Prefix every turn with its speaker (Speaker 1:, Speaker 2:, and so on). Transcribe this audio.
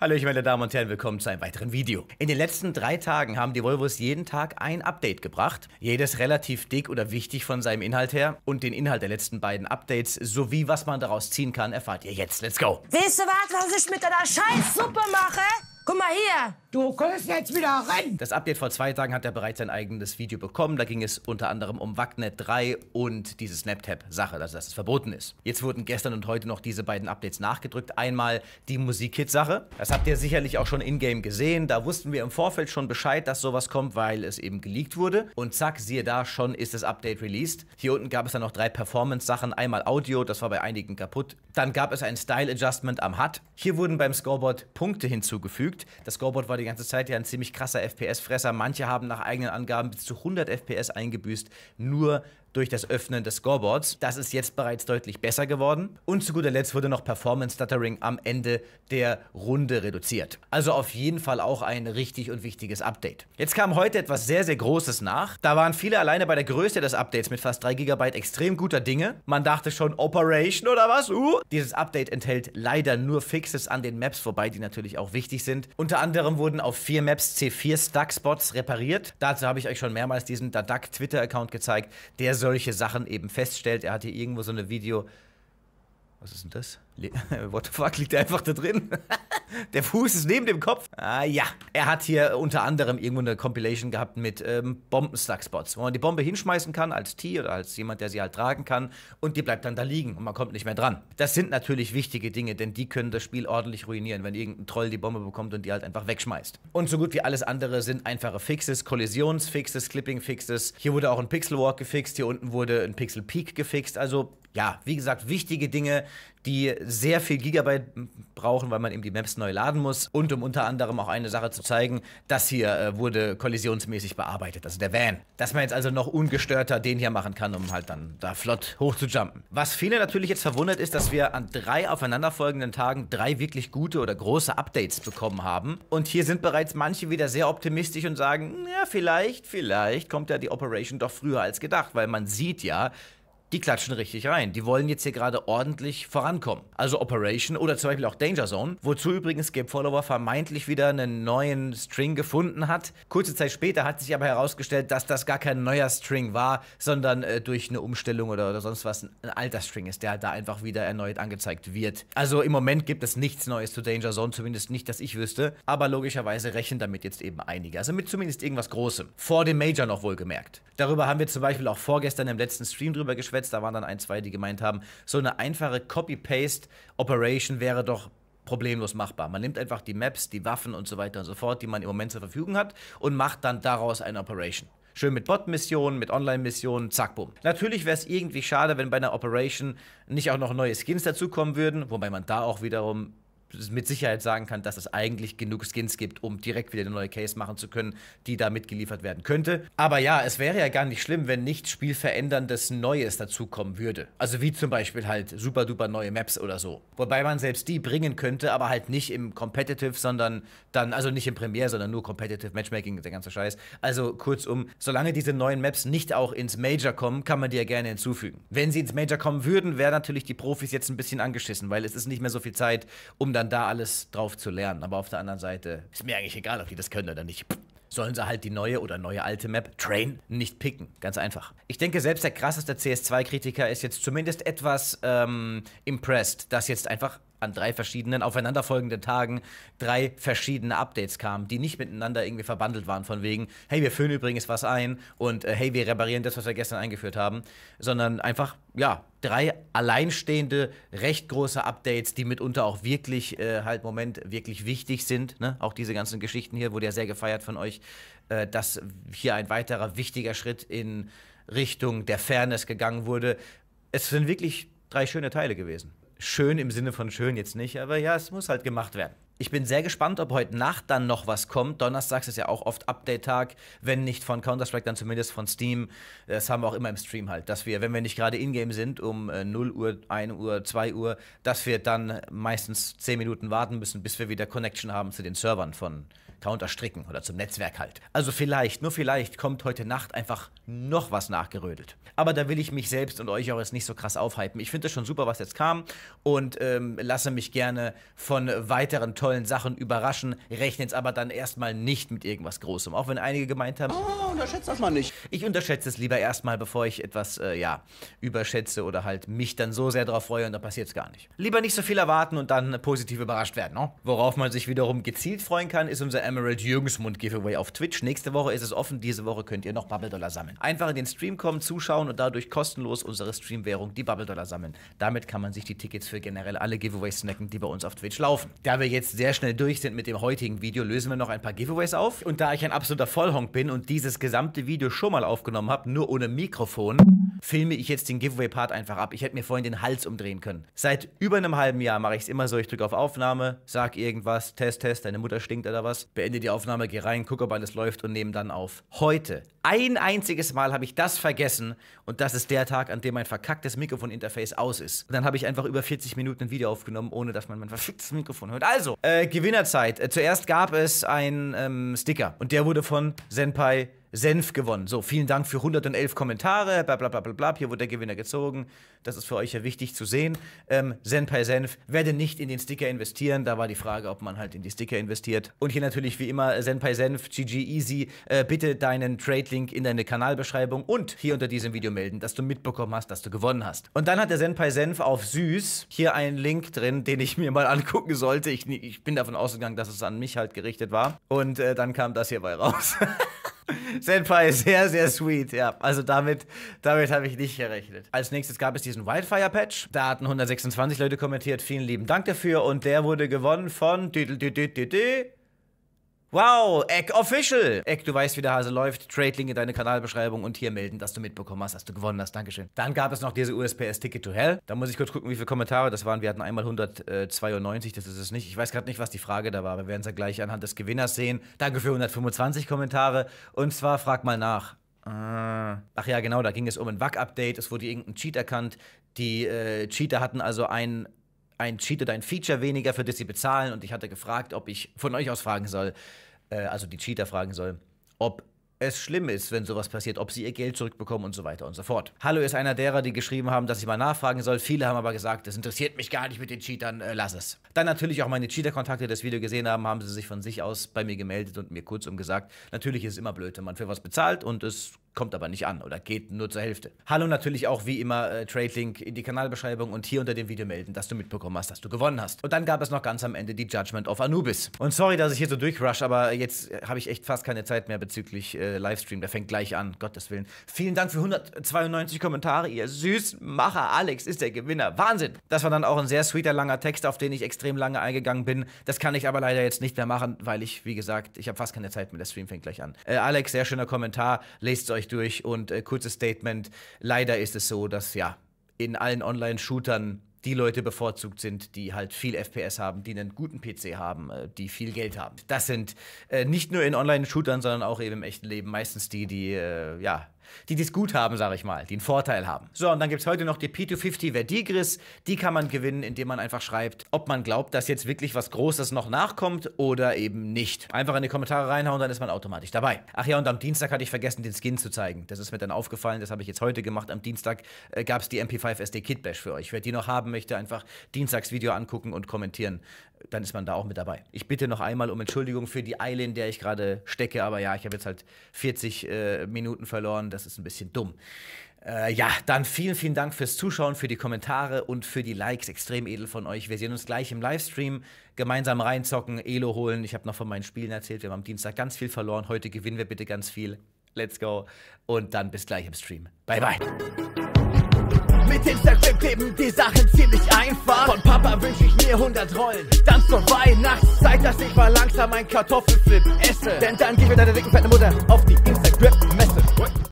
Speaker 1: Hallo, meine Damen und Herren, willkommen zu einem weiteren Video. In den letzten drei Tagen haben die Volvos jeden Tag ein Update gebracht. Jedes relativ dick oder wichtig von seinem Inhalt her. Und den Inhalt der letzten beiden Updates sowie was man daraus ziehen kann, erfahrt ihr jetzt. Let's go! Weißt du was, was ich mit deiner Scheißsuppe mache? Guck mal hier, Du kommst jetzt wieder rein! Das Update vor zwei Tagen hat er bereits sein eigenes Video bekommen. Da ging es unter anderem um Wagnet 3 und diese SnapTap-Sache, also dass es verboten ist. Jetzt wurden gestern und heute noch diese beiden Updates nachgedrückt. Einmal die Musik-Hit-Sache. Das habt ihr sicherlich auch schon in-game gesehen. Da wussten wir im Vorfeld schon Bescheid, dass sowas kommt, weil es eben geleakt wurde. Und zack, siehe da, schon ist das Update released. Hier unten gab es dann noch drei Performance-Sachen. Einmal Audio, das war bei einigen kaputt. Dann gab es ein Style-Adjustment am HUD. Hier wurden beim Scoreboard Punkte hinzugefügt. Das Scoreboard war die ganze Zeit ja ein ziemlich krasser FPS-Fresser. Manche haben nach eigenen Angaben bis zu 100 FPS eingebüßt, nur durch das Öffnen des Scoreboards. Das ist jetzt bereits deutlich besser geworden. Und zu guter Letzt wurde noch Performance Stuttering am Ende der Runde reduziert. Also auf jeden Fall auch ein richtig und wichtiges Update. Jetzt kam heute etwas sehr, sehr Großes nach. Da waren viele alleine bei der Größe des Updates mit fast 3 GB extrem guter Dinge. Man dachte schon, Operation oder was? Uh! Dieses Update enthält leider nur Fixes an den Maps vorbei, die natürlich auch wichtig sind. Unter anderem wurden auf vier Maps C4 Stuck Spots repariert. Dazu habe ich euch schon mehrmals diesen Dadak Twitter-Account gezeigt. Der solche Sachen eben feststellt. Er hat hier irgendwo so eine Video. Was ist denn das? What the fuck liegt einfach da drin? Der Fuß ist neben dem Kopf. Ah ja, er hat hier unter anderem irgendwo eine Compilation gehabt mit ähm, Bombenstuckspots, wo man die Bombe hinschmeißen kann als Tee oder als jemand, der sie halt tragen kann und die bleibt dann da liegen und man kommt nicht mehr dran. Das sind natürlich wichtige Dinge, denn die können das Spiel ordentlich ruinieren, wenn irgendein Troll die Bombe bekommt und die halt einfach wegschmeißt. Und so gut wie alles andere sind einfache Fixes, Kollisionsfixes, Clipping-Fixes. Hier wurde auch ein Pixel Walk gefixt, hier unten wurde ein Pixel Peak gefixt, also ja, wie gesagt, wichtige Dinge, die sehr viel Gigabyte brauchen, weil man eben die Maps neu laden muss. Und um unter anderem auch eine Sache zu zeigen, das hier äh, wurde kollisionsmäßig bearbeitet, also der Van. Dass man jetzt also noch ungestörter den hier machen kann, um halt dann da flott hoch zu jumpen. Was viele natürlich jetzt verwundert ist, dass wir an drei aufeinanderfolgenden Tagen drei wirklich gute oder große Updates bekommen haben. Und hier sind bereits manche wieder sehr optimistisch und sagen, ja, vielleicht, vielleicht kommt ja die Operation doch früher als gedacht, weil man sieht ja, die klatschen richtig rein. Die wollen jetzt hier gerade ordentlich vorankommen. Also Operation oder zum Beispiel auch Danger Zone, wozu übrigens Gabe Follower vermeintlich wieder einen neuen String gefunden hat. Kurze Zeit später hat sich aber herausgestellt, dass das gar kein neuer String war, sondern äh, durch eine Umstellung oder, oder sonst was ein, ein alter String ist, der halt da einfach wieder erneut angezeigt wird. Also im Moment gibt es nichts Neues zu Danger Zone, zumindest nicht, dass ich wüsste. Aber logischerweise rechnen damit jetzt eben einige. Also mit zumindest irgendwas Großem. Vor dem Major noch wohlgemerkt. Darüber haben wir zum Beispiel auch vorgestern im letzten Stream drüber geschwätzt geschwätzt. Da waren dann ein, zwei, die gemeint haben, so eine einfache Copy-Paste-Operation wäre doch problemlos machbar. Man nimmt einfach die Maps, die Waffen und so weiter und so fort, die man im Moment zur Verfügung hat und macht dann daraus eine Operation. Schön mit Bot-Missionen, mit Online-Missionen, zack, bumm. Natürlich wäre es irgendwie schade, wenn bei einer Operation nicht auch noch neue Skins dazukommen würden, wobei man da auch wiederum mit Sicherheit sagen kann, dass es eigentlich genug Skins gibt, um direkt wieder eine neue Case machen zu können, die da mitgeliefert werden könnte. Aber ja, es wäre ja gar nicht schlimm, wenn nichts spielveränderndes Neues dazukommen würde. Also wie zum Beispiel halt super duper neue Maps oder so. Wobei man selbst die bringen könnte, aber halt nicht im Competitive, sondern dann, also nicht im Premiere, sondern nur Competitive Matchmaking, der ganze Scheiß. Also kurzum, solange diese neuen Maps nicht auch ins Major kommen, kann man die ja gerne hinzufügen. Wenn sie ins Major kommen würden, wären natürlich die Profis jetzt ein bisschen angeschissen, weil es ist nicht mehr so viel Zeit, um da dann da alles drauf zu lernen. Aber auf der anderen Seite ist mir eigentlich egal, ob die das können oder nicht. Sollen sie halt die neue oder neue alte Map Train nicht picken. Ganz einfach. Ich denke, selbst der krasseste CS2-Kritiker ist jetzt zumindest etwas ähm, impressed, dass jetzt einfach an drei verschiedenen aufeinanderfolgenden Tagen drei verschiedene Updates kamen, die nicht miteinander irgendwie verbandelt waren, von wegen, hey, wir füllen übrigens was ein und äh, hey, wir reparieren das, was wir gestern eingeführt haben, sondern einfach, ja, drei alleinstehende, recht große Updates, die mitunter auch wirklich äh, halt Moment wirklich wichtig sind. Ne? Auch diese ganzen Geschichten hier wurde ja sehr gefeiert von euch, äh, dass hier ein weiterer wichtiger Schritt in Richtung der Fairness gegangen wurde. Es sind wirklich drei schöne Teile gewesen schön im Sinne von schön jetzt nicht, aber ja, es muss halt gemacht werden. Ich bin sehr gespannt, ob heute Nacht dann noch was kommt. Donnerstags ist ja auch oft Update-Tag, wenn nicht von Counter-Strike, dann zumindest von Steam. Das haben wir auch immer im Stream halt, dass wir, wenn wir nicht gerade in-game sind, um 0 äh, Uhr, 1 Uhr, 2 Uhr, dass wir dann meistens 10 Minuten warten müssen, bis wir wieder Connection haben zu den Servern von, äh, Counter stricken oder zum Netzwerk halt. Also vielleicht, nur vielleicht kommt heute Nacht einfach noch was nachgerödelt. Aber da will ich mich selbst und euch auch jetzt nicht so krass aufhypen. Ich finde es schon super, was jetzt kam und ähm, lasse mich gerne von weiteren tollen Sachen überraschen, rechne jetzt aber dann erstmal nicht mit irgendwas Großem. Auch wenn einige gemeint haben, oh, unterschätzt das mal nicht. Ich unterschätze es lieber erstmal, bevor ich etwas, äh, ja, überschätze oder halt mich dann so sehr drauf freue und dann passiert es gar nicht. Lieber nicht so viel erwarten und dann positiv überrascht werden, ne? Worauf man sich wiederum gezielt freuen kann, ist unser Emerald Jürgensmund Giveaway auf Twitch. Nächste Woche ist es offen, diese Woche könnt ihr noch Bubble Dollar sammeln. Einfach in den Stream kommen, zuschauen und dadurch kostenlos unsere Streamwährung, die Bubble Dollar sammeln. Damit kann man sich die Tickets für generell alle Giveaways snacken, die bei uns auf Twitch laufen. Da wir jetzt sehr schnell durch sind mit dem heutigen Video, lösen wir noch ein paar Giveaways auf. Und da ich ein absoluter Vollhonk bin und dieses gesamte Video schon mal aufgenommen habe, nur ohne Mikrofon, filme ich jetzt den Giveaway-Part einfach ab. Ich hätte mir vorhin den Hals umdrehen können. Seit über einem halben Jahr mache ich es immer so. Ich drücke auf Aufnahme, sag irgendwas, Test, Test, deine Mutter stinkt oder was, beende die Aufnahme, geh rein, guck, ob alles läuft und nehme dann auf. Heute, ein einziges Mal habe ich das vergessen und das ist der Tag, an dem mein verkacktes Mikrofon-Interface aus ist. Und dann habe ich einfach über 40 Minuten ein Video aufgenommen, ohne dass man mein verficktes Mikrofon hört. Also, äh, Gewinnerzeit. Äh, zuerst gab es einen ähm, Sticker und der wurde von Senpai Senf gewonnen. So, vielen Dank für 111 Kommentare, bla bla bla bla bla. Hier wurde der Gewinner gezogen. Das ist für euch ja wichtig zu sehen. Ähm, Senpai Senf, werde nicht in den Sticker investieren. Da war die Frage, ob man halt in die Sticker investiert. Und hier natürlich wie immer Senpai Senf, GG Easy, äh, bitte deinen Trade-Link in deine Kanalbeschreibung und hier unter diesem Video melden, dass du mitbekommen hast, dass du gewonnen hast. Und dann hat der Senpai Senf auf Süß hier einen Link drin, den ich mir mal angucken sollte. Ich, ich bin davon ausgegangen, dass es an mich halt gerichtet war. Und äh, dann kam das hierbei raus. Senpai ist sehr, sehr sweet, ja. Also damit, damit habe ich nicht gerechnet. Als nächstes gab es diesen Wildfire-Patch. Da hatten 126 Leute kommentiert. Vielen lieben Dank dafür. Und der wurde gewonnen von Wow, Egg Official! Egg, du weißt, wie der Hase läuft. Trade-Link in deine Kanalbeschreibung und hier melden, dass du mitbekommen hast, dass du gewonnen hast. Dankeschön. Dann gab es noch diese USPS Ticket to Hell. Da muss ich kurz gucken, wie viele Kommentare das waren. Wir hatten einmal 192, das ist es nicht. Ich weiß gerade nicht, was die Frage da war. Wir werden es ja gleich anhand des Gewinners sehen. Danke für 125 Kommentare. Und zwar frag mal nach. Äh, ach ja, genau, da ging es um ein Bug-Update. Es wurde irgendein Cheat erkannt. Die äh, Cheater hatten also ein ein Cheat oder ein Feature weniger, für das sie bezahlen. Und ich hatte gefragt, ob ich von euch aus fragen soll, äh, also die Cheater fragen soll, ob es schlimm ist, wenn sowas passiert, ob sie ihr Geld zurückbekommen und so weiter und so fort. Hallo ist einer derer, die geschrieben haben, dass ich mal nachfragen soll. Viele haben aber gesagt, das interessiert mich gar nicht mit den Cheatern, äh, lass es. Dann natürlich auch meine Cheater-Kontakte, die das Video gesehen haben, haben sie sich von sich aus bei mir gemeldet und mir kurzum gesagt, natürlich ist es immer blöd, wenn man für was bezahlt und es kommt aber nicht an oder geht nur zur Hälfte. Hallo natürlich auch wie immer äh, Tradelink in die Kanalbeschreibung und hier unter dem Video melden, dass du mitbekommen hast, dass du gewonnen hast. Und dann gab es noch ganz am Ende die Judgment of Anubis. Und sorry, dass ich hier so durchrush, aber jetzt äh, habe ich echt fast keine Zeit mehr bezüglich äh, Livestream. Der fängt gleich an, Gottes Willen. Vielen Dank für 192 Kommentare, ihr Süßmacher. Alex ist der Gewinner. Wahnsinn! Das war dann auch ein sehr sweeter, langer Text, auf den ich extrem lange eingegangen bin. Das kann ich aber leider jetzt nicht mehr machen, weil ich, wie gesagt, ich habe fast keine Zeit mehr. Der Stream fängt gleich an. Äh, Alex, sehr schöner Kommentar. Lest es euch ich durch und äh, kurzes Statement. Leider ist es so, dass ja in allen Online-Shootern die Leute bevorzugt sind, die halt viel FPS haben, die einen guten PC haben, äh, die viel Geld haben. Das sind äh, nicht nur in Online-Shootern, sondern auch eben im echten Leben meistens die, die äh, ja die das gut haben, sage ich mal, die einen Vorteil haben. So, und dann gibt es heute noch die P250 Verdigris. Die kann man gewinnen, indem man einfach schreibt, ob man glaubt, dass jetzt wirklich was Großes noch nachkommt oder eben nicht. Einfach in die Kommentare reinhauen, dann ist man automatisch dabei. Ach ja, und am Dienstag hatte ich vergessen, den Skin zu zeigen. Das ist mir dann aufgefallen, das habe ich jetzt heute gemacht. Am Dienstag äh, gab es die MP5 SD Kit Bash für euch. Wer die noch haben möchte, einfach Dienstags Video angucken und kommentieren dann ist man da auch mit dabei. Ich bitte noch einmal um Entschuldigung für die Eile, in der ich gerade stecke, aber ja, ich habe jetzt halt 40 äh, Minuten verloren, das ist ein bisschen dumm. Äh, ja, dann vielen, vielen Dank fürs Zuschauen, für die Kommentare und für die Likes. Extrem edel von euch. Wir sehen uns gleich im Livestream. Gemeinsam reinzocken, Elo holen. Ich habe noch von meinen Spielen erzählt. Wir haben am Dienstag ganz viel verloren. Heute gewinnen wir bitte ganz viel. Let's go. Und dann bis gleich im Stream. Bye, bye. Mit Instagram kleben die Sachen ziemlich einfach. Von Papa wünsche ich mir 100 Rollen. Dann zur Weihnachtszeit, dass ich mal langsam ein Kartoffelflip esse. Denn dann geh ich mit deiner dicken fetten Mutter auf die Instagram-Messe.